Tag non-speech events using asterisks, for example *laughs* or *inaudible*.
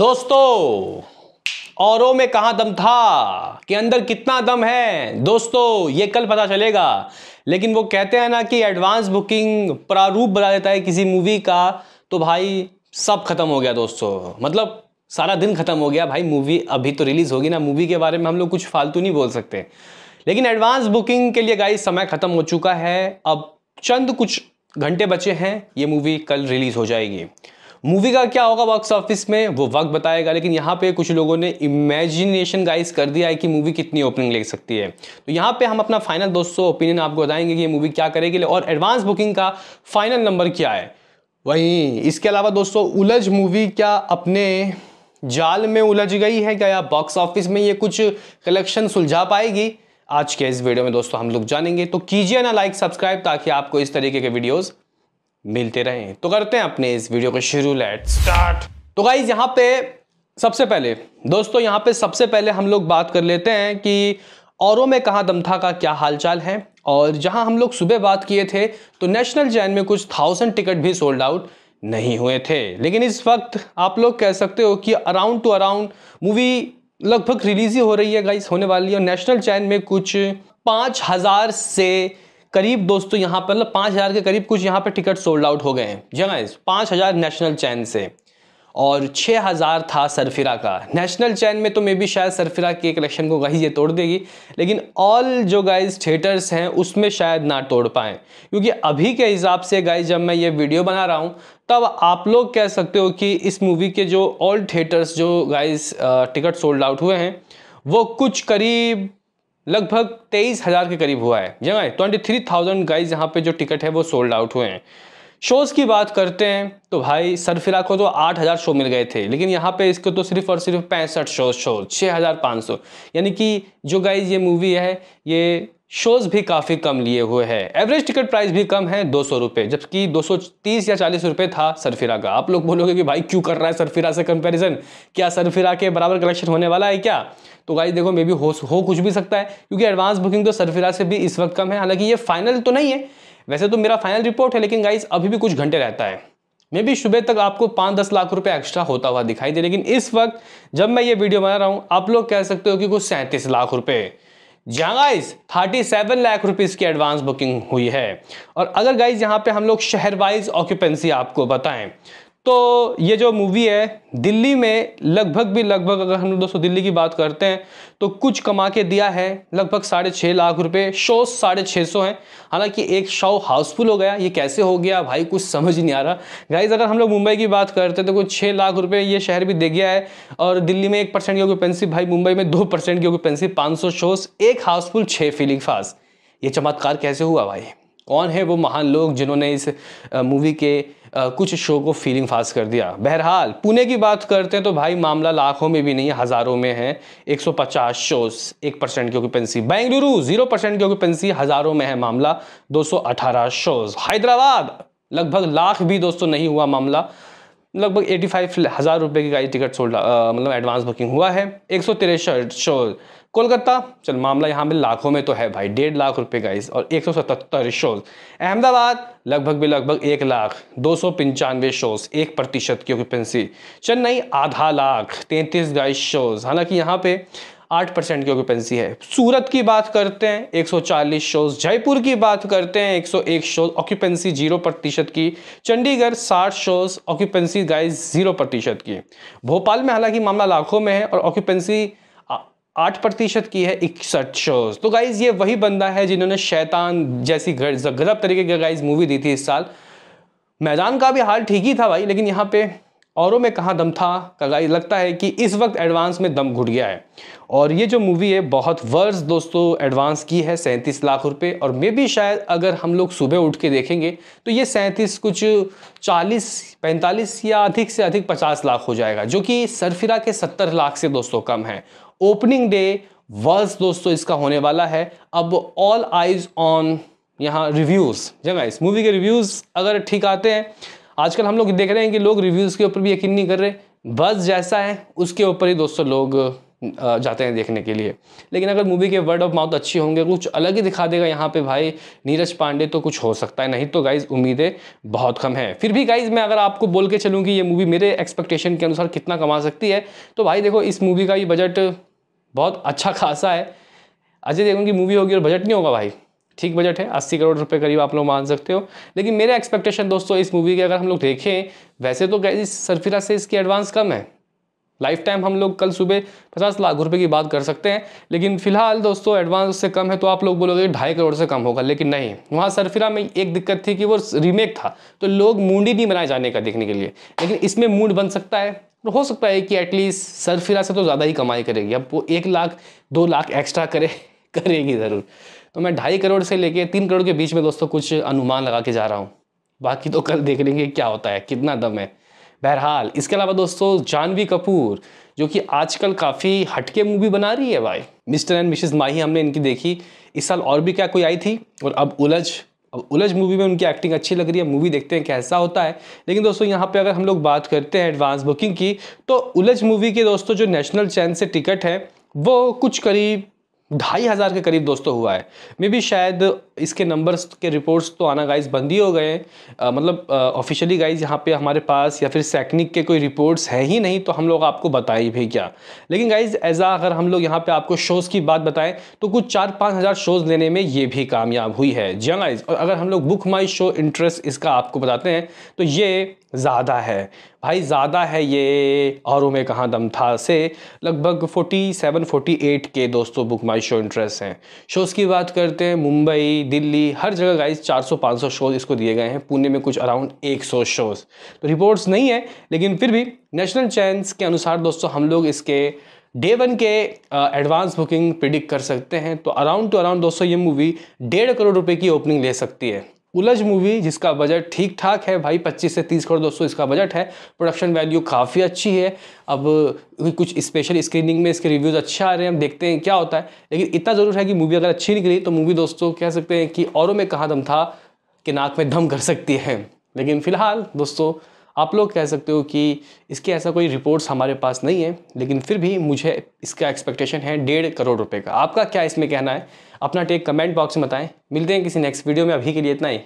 दोस्तों औरों में कहा दम था कि अंदर कितना दम है दोस्तों ये कल पता चलेगा लेकिन वो कहते हैं ना कि एडवांस बुकिंग प्रारूप बना देता है किसी मूवी का तो भाई सब खत्म हो गया दोस्तों मतलब सारा दिन खत्म हो गया भाई मूवी अभी तो रिलीज़ होगी ना मूवी के बारे में हम लोग कुछ फालतू नहीं बोल सकते लेकिन एडवांस बुकिंग के लिए गाई समय ख़त्म हो चुका है अब चंद कुछ घंटे बचे हैं ये मूवी कल रिलीज़ हो जाएगी मूवी का क्या होगा बॉक्स ऑफिस में वो वक्त बताएगा लेकिन यहाँ पे कुछ लोगों ने इमेजिनेशन गाइस कर दिया है कि मूवी कितनी ओपनिंग ले सकती है तो यहाँ पे हम अपना फाइनल दोस्तों ओपिनियन आपको बताएंगे कि ये मूवी क्या करेगी और एडवांस बुकिंग का फाइनल नंबर क्या है वहीं इसके अलावा दोस्तों उलझ मूवी क्या अपने जाल में उलझ गई है क्या या बॉक्स ऑफिस में ये कुछ कलेक्शन सुलझा पाएगी आज के इस वीडियो में दोस्तों हम लोग जानेंगे तो कीजिए ना लाइक सब्सक्राइब ताकि आपको इस तरीके के वीडियोज़ मिलते रहें तो करते हैं अपने इस वीडियो को शुरू लेट स्टार्ट तो गाइज यहाँ पे सबसे पहले दोस्तों यहाँ पे सबसे पहले हम लोग बात कर लेते हैं कि औरों में कहा दमथा का क्या हालचाल है और जहां हम लोग सुबह बात किए थे तो नेशनल जैन में कुछ थाउजेंड टिकट भी सोल्ड आउट नहीं हुए थे लेकिन इस वक्त आप लोग कह सकते हो कि अराउंड टू अराउंड मूवी लगभग रिलीज ही हो रही है गाइस होने वाली है और नेशनल चैन में कुछ पाँच हज़ार से करीब दोस्तों यहाँ पर मतलब पाँच हज़ार के करीब कुछ यहाँ पे टिकट सोल्ड आउट हो गए हैं जगह हाँ पाँच हज़ार नेशनल चैन से और छः हज़ार था सरफिरा का नेशनल चैन में तो मे भी शायद सरफिरा के कलेक्शन को गाइज ये तोड़ देगी लेकिन ऑल जो गाइज थिएटर्स हैं उसमें शायद ना तोड़ पाएँ क्योंकि अभी के हिसाब से गाइज जब मैं ये वीडियो बना रहा हूँ तब आप लोग कह सकते हो कि इस मूवी के जो ऑल थिएटर्स जो गाइज टिकट सोल्ड आउट हुए हैं वो कुछ करीब लगभग तेईस हज़ार के करीब हुआ है जगह ट्वेंटी थ्री थाउजेंड गाइज यहाँ पे जो टिकट है वो सोल्ड आउट हुए हैं शोज़ की बात करते हैं तो भाई सरफिरा को तो आठ हज़ार शो मिल गए थे लेकिन यहाँ पे इसको तो सिर्फ और सिर्फ पैंसठ शो शो छः हज़ार पाँच सौ यानी कि जो गाइज ये मूवी है ये शोज भी काफ़ी कम लिए हुए हैं एवरेज टिकट प्राइस भी कम है दो सौ रुपये जबकि दो सौ तीस या चालीस रुपये था सरफिरा का आप लोग बोलोगे कि भाई क्यों कर रहा है सरफिरा से कंपैरिजन क्या सरफिरा के बराबर कलेक्शन होने वाला है क्या तो गाइज देखो मे बी हो हो कुछ भी सकता है क्योंकि एडवांस बुकिंग तो सरफिरा से भी इस वक्त कम है हालांकि ये फाइनल तो नहीं है वैसे तो मेरा फाइनल रिपोर्ट है लेकिन गाइज अभी भी कुछ घंटे रहता है मे बी सुबह तक आपको पाँच दस लाख रुपए एक्स्ट्रा होता हुआ दिखाई दे लेकिन इस वक्त जब मैं ये वीडियो बना रहा हूँ आप लोग कह सकते हो कि कुछ सैंतीस लाख रुपये जहाँ guys thirty seven lakh rupees की एडवांस बुकिंग हुई है और अगर गाइज यहाँ पे हम लोग शहर वाइज ऑक्यूपेंसी आपको बताएं तो ये जो मूवी है दिल्ली में लगभग भी लगभग अगर हम लोग दोस्तों दिल्ली की बात करते हैं तो कुछ कमा के दिया है लगभग साढ़े छः लाख रुपए शो साढ़े छः सौ हैं हालांकि एक शो हाउसफुल हो गया ये कैसे हो गया भाई कुछ समझ नहीं आ रहा गाइज अगर हम लोग मुंबई की बात करते हैं तो कुछ छः लाख रुपये ये शहर भी दे गया है और दिल्ली में एक परसेंट की ऑक्यूपेंसी भाई मुंबई में दो परसेंट की ऑक्यूपेंसी पाँच सौ शोज एक हाउसफुल छः फीलिंग फास्ट ये चमत्कार कैसे हुआ भाई कौन है वो महान लोग जिन्होंने इस मूवी के आ, कुछ शो को फीलिंग फास्ट कर दिया बहरहाल पुणे की बात करते हैं तो भाई मामला लाखों में भी नहीं है हज़ारों में है 150 शोज एक परसेंट की ऑक्यूपेंसी बेंगलुरु जीरो परसेंट की ऑक्यूपेंसी हज़ारों में है मामला 218 शोज हैदराबाद लगभग लाख भी दोस्तों नहीं हुआ मामला लगभग एटी फाइव हज़ार रुपये की गाड़ी टिकट सोल्ड मतलब एडवांस बुकिंग हुआ है एक सौ तिरसठ शो कोलकाता चल मामला यहाँ पे लाखों में तो है भाई डेढ़ लाख रुपए गाइस और एक सौ सतहत्तर शोज अहमदाबाद लगभग भी लगभग एक लाख दो सौ पंचानवे शोज एक प्रतिशत की ऑक्यूपेंसी चेन्नई आधा लाख तैंतीस गाइस शोज हालांकि यहाँ पे आठ परसेंट की ऑक्यूपेंसी है सूरत की बात करते हैं 140 शोज जयपुर की बात करते हैं 101 शोज ऑक्यूपेंसी जीरो प्रतिशत की चंडीगढ़ साठ शोज ऑक्यूपेंसी गाइस जीरो प्रतिशत की भोपाल में हालांकि मामला लाखों में है और ऑक्यूपेंसी आठ प्रतिशत की है इकसठ शोज तो गाइज ये वही बंदा है जिन्होंने शैतान जैसी गलत तरीके की गाइज मूवी दी थी इस साल मैदान का भी हाल ठीक ही था भाई लेकिन यहाँ पे औरों में कहाँ दम था कगाई लगता है कि इस वक्त एडवांस में दम घुट गया है और ये जो मूवी है बहुत वर्ष दोस्तों एडवांस की है सैंतीस लाख रुपए और मे भी शायद अगर हम लोग सुबह उठ के देखेंगे तो ये सैंतीस कुछ चालीस पैंतालीस या अधिक से अधिक पचास लाख हो जाएगा जो कि सरफिरा के सत्तर लाख से दोस्तों कम है ओपनिंग डे वर्ष दोस्तों इसका होने वाला है अब ऑल आइज ऑन यहाँ रिव्यूज़ जगह इस मूवी के रिव्यूज़ अगर ठीक आते हैं आजकल हम लोग देख रहे हैं कि लोग रिव्यूज़ के ऊपर भी यकीन नहीं कर रहे बस जैसा है उसके ऊपर ही दोस्तों लोग जाते हैं देखने के लिए लेकिन अगर मूवी के वर्ड ऑफ माउथ अच्छे होंगे कुछ अलग ही दिखा देगा यहाँ पे भाई नीरज पांडे तो कुछ हो सकता है नहीं तो गाइज़ उम्मीदें बहुत कम है फिर भी गाइज़ मैं अगर आपको बोल के चलूँ कि ये मूवी मेरे एक्सपेक्टेशन के अनुसार कितना कमा सकती है तो भाई देखो इस मूवी का ये बजट बहुत अच्छा खासा है अजय देवगन की मूवी होगी और बजट नहीं होगा भाई ठीक बजट है अस्सी करोड़ रुपए करीब आप लोग मान सकते हो लेकिन मेरा एक्सपेक्टेशन दोस्तों इस मूवी के अगर हम लोग देखें वैसे तो इस सरफिरा से इसकी एडवांस कम है लाइफ टाइम हम लोग कल सुबह पचास लाख रुपए की बात कर सकते हैं लेकिन फिलहाल दोस्तों एडवांस से कम है तो आप लोग बोलोगे ढाई करोड़ से कम होगा लेकिन नहीं वहाँ सरफिरा में एक दिक्कत थी कि वो रीमेक था तो लोग मूड नहीं बनाए जाने का देखने के लिए लेकिन इसमें मूड बन सकता है हो सकता है कि एटलीस्ट सरफिरा से तो ज़्यादा ही कमाई करेगी अब वो एक लाख दो लाख एक्स्ट्रा करे *laughs* करेगी ज़रूर तो मैं ढाई करोड़ से लेके तीन करोड़ के बीच में दोस्तों कुछ अनुमान लगा के जा रहा हूँ बाकी तो कल देख लेंगे क्या होता है कितना दम है बहरहाल इसके अलावा दोस्तों जानवी कपूर जो कि आजकल काफ़ी हटके मूवी बना रही है भाई मिस्टर एंड मिसेस माही हमने इनकी देखी इस साल और भी क्या कोई आई थी और अब उलझ अब उलझ मूवी में उनकी एक्टिंग अच्छी लग रही है मूवी देखते हैं कैसा होता है लेकिन दोस्तों यहाँ पे अगर हम लोग बात करते हैं एडवांस बुकिंग की तो उलझ मूवी के दोस्तों जो नेशनल चैन से टिकट है वो कुछ करीब ढाई हज़ार के करीब दोस्तों हुआ है मे भी शायद इसके नंबर्स के रिपोर्ट्स तो आना गाइज बंद ही हो गए हैं मतलब ऑफिशियली गाइज यहाँ पे हमारे पास या फिर सैकनिक के कोई रिपोर्ट्स हैं ही नहीं तो हम लोग आपको बताए भी क्या लेकिन गाइज ऐसा अगर हम लोग यहाँ पे आपको शोज़ की बात बताएं तो कुछ चार पाँच हज़ार शोज़ लेने में ये भी कामयाब हुई है जी गाइज हाँ और अगर हम लोग बुक माई शो इंटरेस्ट इसका आपको बताते हैं तो ये ज़्यादा है भाई ज़्यादा है ये औरों में कहाँ दम था से लगभग 47 48 के दोस्तों बुक माई शो इंटरेस्ट हैं शोज़ की बात करते हैं मुंबई दिल्ली हर जगह गाइस 400-500 शोज इसको दिए गए हैं पुणे में कुछ अराउंड 100 शोज तो रिपोर्ट्स नहीं है लेकिन फिर भी नेशनल चैंस के अनुसार दोस्तों हम लोग इसके डे वन के एडवांस बुकिंग प्रिडिक्ट कर सकते हैं तो अराउंड टू अराउंड दोस्तों ये मूवी डेढ़ करोड़ रुपए की ओपनिंग ले सकती है उलझ मूवी जिसका बजट ठीक ठाक है भाई 25 से 30 करोड़ दोस्तों इसका बजट है प्रोडक्शन वैल्यू काफ़ी अच्छी है अब कुछ स्पेशल स्क्रीनिंग में इसके रिव्यूज़ अच्छे आ रहे हैं हम देखते हैं क्या होता है लेकिन इतना ज़रूर है कि मूवी अगर अच्छी निकली तो मूवी दोस्तों कह सकते हैं कि औरों में कहाँ दम था कि नाक में दम कर सकती है लेकिन फ़िलहाल दोस्तों आप लोग कह सकते हो कि इसके ऐसा कोई रिपोर्ट्स हमारे पास नहीं है लेकिन फिर भी मुझे इसका एक्सपेक्टेशन है डेढ़ करोड़ रुपए का आपका क्या इसमें कहना है अपना टेक कमेंट बॉक्स में बताएं मिलते हैं किसी नेक्स्ट वीडियो में अभी के लिए इतना ही